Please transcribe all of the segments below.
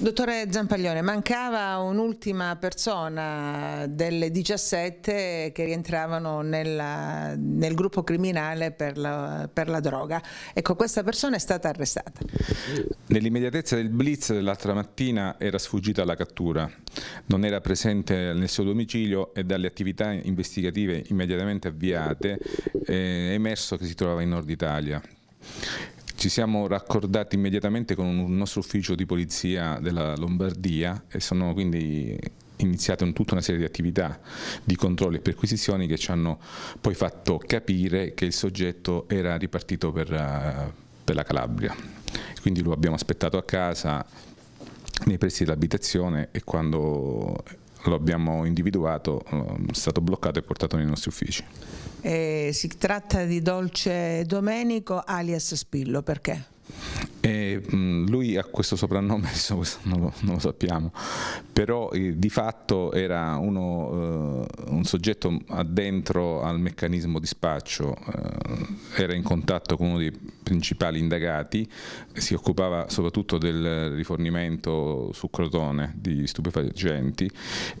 Dottore Zampaglione, mancava un'ultima persona delle 17 che rientravano nella, nel gruppo criminale per la, per la, droga. Ecco, questa persona è stata arrestata. Nell'immediatezza del blitz dell'altra mattina era sfuggita alla cattura, non era presente nel suo domicilio e dalle attività investigative immediatamente avviate eh, è emerso che si trovava in Nord Italia ci siamo raccordati immediatamente con un nostro ufficio di polizia della Lombardia e sono quindi iniziate un, tutta una serie di attività di controlli e perquisizioni che ci hanno poi fatto capire che il soggetto era ripartito per, eh, per la Calabria. Quindi lo abbiamo aspettato a casa nei pressi dell'abitazione e quando lo abbiamo individuato, ehm, è stato bloccato e portato nei nostri uffici. Eh, si tratta di Dolce Domenico alias Spillo, perché? Eh, mh, ha questo soprannome, non lo, non lo sappiamo, però eh, di fatto era uno, eh, un soggetto addentro al meccanismo di spaccio, eh, era in contatto con uno dei principali indagati, si occupava soprattutto del rifornimento su Crotone di stupefacenti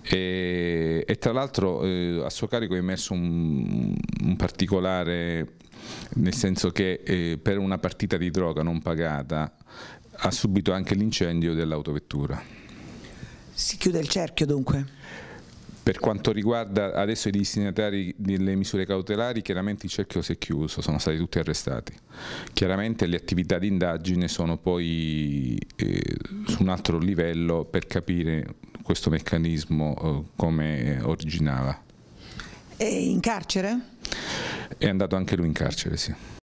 e, e tra l'altro eh, a suo carico è emesso un, un particolare nel senso che eh, per una partita di droga non pagata ha subito anche l'incendio dell'autovettura. Si chiude il cerchio dunque? Per quanto riguarda adesso i destinatari delle misure cautelari, chiaramente il cerchio si è chiuso, sono stati tutti arrestati. Chiaramente le attività di indagine sono poi eh, su un altro livello per capire questo meccanismo eh, come originava. E in carcere? è andato anche lui in carcere, sì.